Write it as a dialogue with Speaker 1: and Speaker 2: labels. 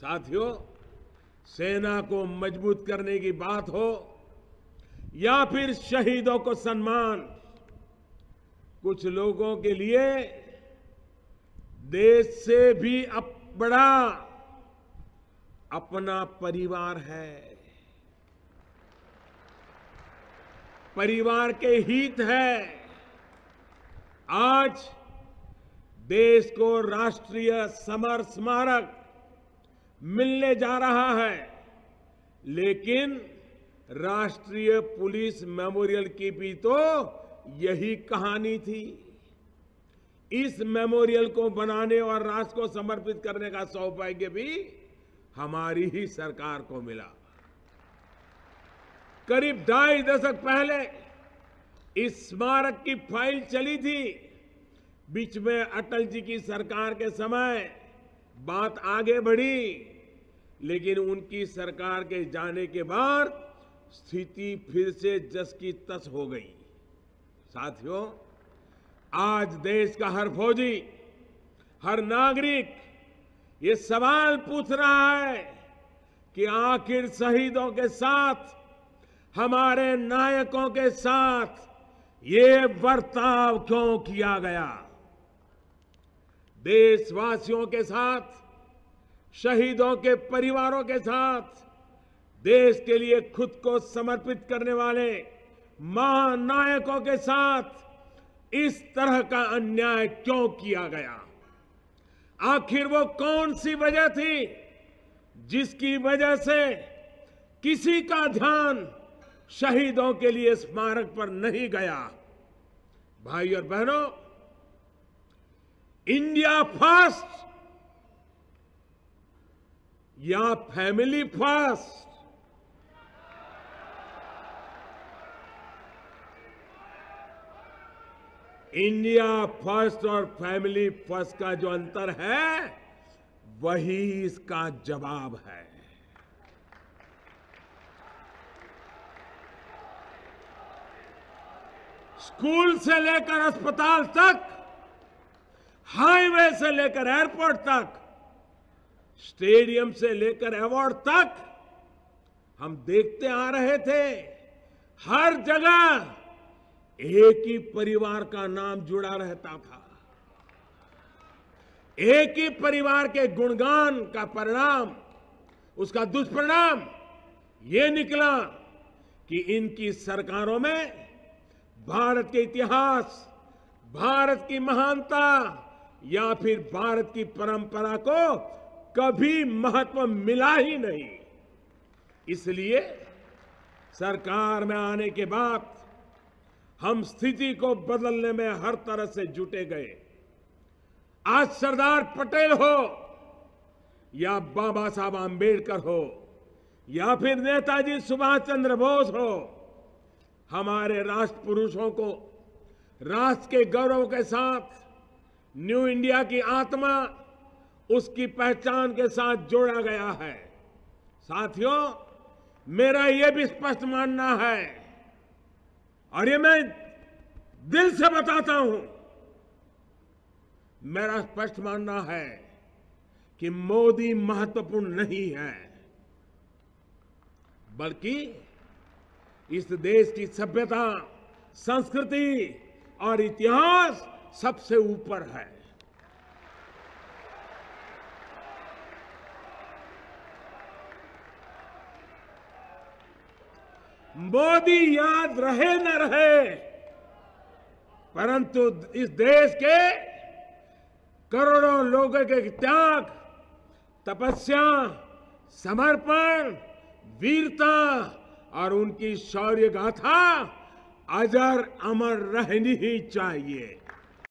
Speaker 1: साथियों सेना को मजबूत करने की बात हो या फिर शहीदों को सम्मान कुछ लोगों के लिए देश से भी अप बड़ा अपना परिवार है परिवार के हित है आज देश को राष्ट्रीय समर स्मारक मिलने जा रहा है लेकिन राष्ट्रीय पुलिस मेमोरियल की भी तो यही कहानी थी इस मेमोरियल को बनाने और राष्ट्र को समर्पित करने का सौभाग्य भी हमारी ही सरकार को मिला करीब ढाई दशक पहले इस स्मारक की फाइल चली थी बीच में अटल जी की सरकार के समय बात आगे बढ़ी लेकिन उनकी सरकार के जाने के बाद स्थिति फिर से जस की तस हो गई साथियों आज देश का हर फौजी हर नागरिक ये सवाल पूछ रहा है कि आखिर शहीदों के साथ हमारे नायकों के साथ ये बर्ताव क्यों किया गया देशवासियों के साथ शहीदों के परिवारों के साथ देश के लिए खुद को समर्पित करने वाले महानायकों के साथ इस तरह का अन्याय क्यों किया गया आखिर वो कौन सी वजह थी जिसकी वजह से किसी का ध्यान शहीदों के लिए स्मारक पर नहीं गया भाई और बहनों इंडिया फर्स्ट या फैमिली फर्स्ट इंडिया फर्स्ट और फैमिली फर्स्ट का जो अंतर है वही इसका जवाब है स्कूल से लेकर अस्पताल तक हाईवे से लेकर एयरपोर्ट तक स्टेडियम से लेकर अवार्ड तक हम देखते आ रहे थे हर जगह एक ही परिवार का नाम जुड़ा रहता था एक ही परिवार के गुणगान का परिणाम उसका दुष्परिणाम ये निकला कि इनकी सरकारों में भारत के इतिहास भारत की महानता या फिर भारत की परंपरा को कभी महत्व मिला ही नहीं इसलिए सरकार में आने के बाद हम स्थिति को बदलने में हर तरह से जुटे गए आज सरदार पटेल हो या बाबा साहब आंबेडकर हो या फिर नेताजी सुभाष चंद्र बोस हो हमारे राष्ट्र पुरुषों को राष्ट्र के गौरव के साथ न्यू इंडिया की आत्मा उसकी पहचान के साथ जोड़ा गया है साथियों मेरा ये भी स्पष्ट मानना है और ये मैं दिल से बताता हूं मेरा स्पष्ट मानना है कि मोदी महत्वपूर्ण नहीं है बल्कि इस देश की सभ्यता संस्कृति और इतिहास सबसे ऊपर है मोदी याद रहे न रहे परंतु इस देश के करोड़ों लोगों के त्याग तपस्या समर्पण वीरता और उनकी शौर्य गाथा अजर अमर रहनी ही चाहिए